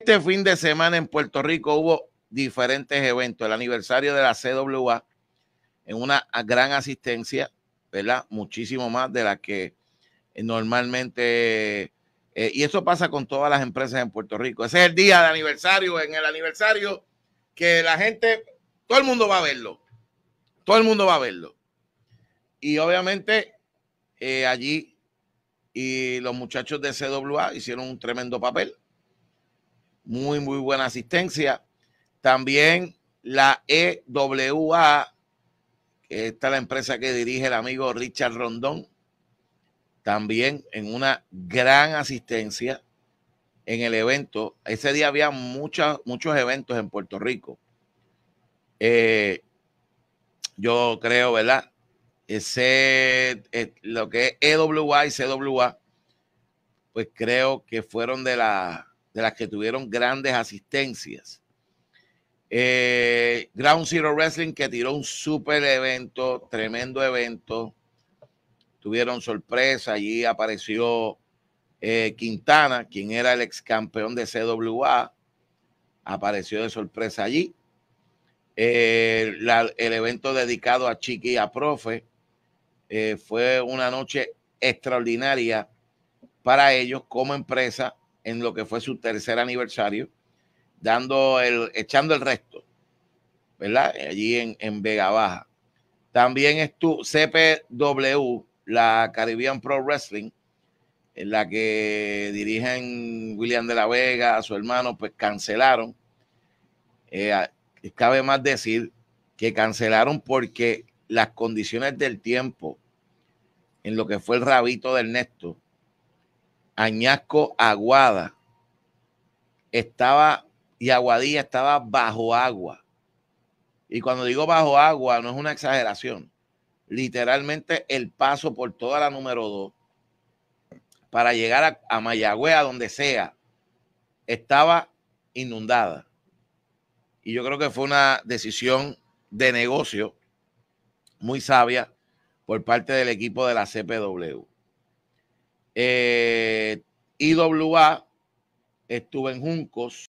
Este fin de semana en Puerto Rico hubo diferentes eventos. El aniversario de la CWA en una gran asistencia, ¿verdad? Muchísimo más de la que normalmente... Eh, y eso pasa con todas las empresas en Puerto Rico. Ese es el día de aniversario, en el aniversario que la gente, todo el mundo va a verlo. Todo el mundo va a verlo. Y obviamente eh, allí y los muchachos de CWA hicieron un tremendo papel muy, muy buena asistencia. También la EWA, que está la empresa que dirige el amigo Richard Rondón, también en una gran asistencia en el evento. Ese día había muchas, muchos eventos en Puerto Rico. Eh, yo creo, ¿verdad? Ese, eh, lo que es EWA y CWA, pues creo que fueron de la de las que tuvieron grandes asistencias. Eh, Ground Zero Wrestling que tiró un super evento, tremendo evento. Tuvieron sorpresa, allí apareció eh, Quintana, quien era el ex campeón de CWA, apareció de sorpresa allí. Eh, el evento dedicado a Chiqui y a Profe fue una noche extraordinaria para ellos como empresa en lo que fue su tercer aniversario, dando el, echando el resto, ¿verdad? Allí en, Vega Baja. También estuvo CPW, la Caribbean Pro Wrestling, en la que dirigen William de la Vega, a su hermano, pues cancelaron. Eh, cabe más decir que cancelaron porque las condiciones del tiempo en lo que fue el rabito del Ernesto Añasco Aguada estaba y Aguadilla estaba bajo agua. Y cuando digo bajo agua, no es una exageración. Literalmente el paso por toda la número 2 para llegar a, a a donde sea, estaba inundada. Y yo creo que fue una decisión de negocio muy sabia por parte del equipo de la CPW. Eh, IWA, estuve en Juncos,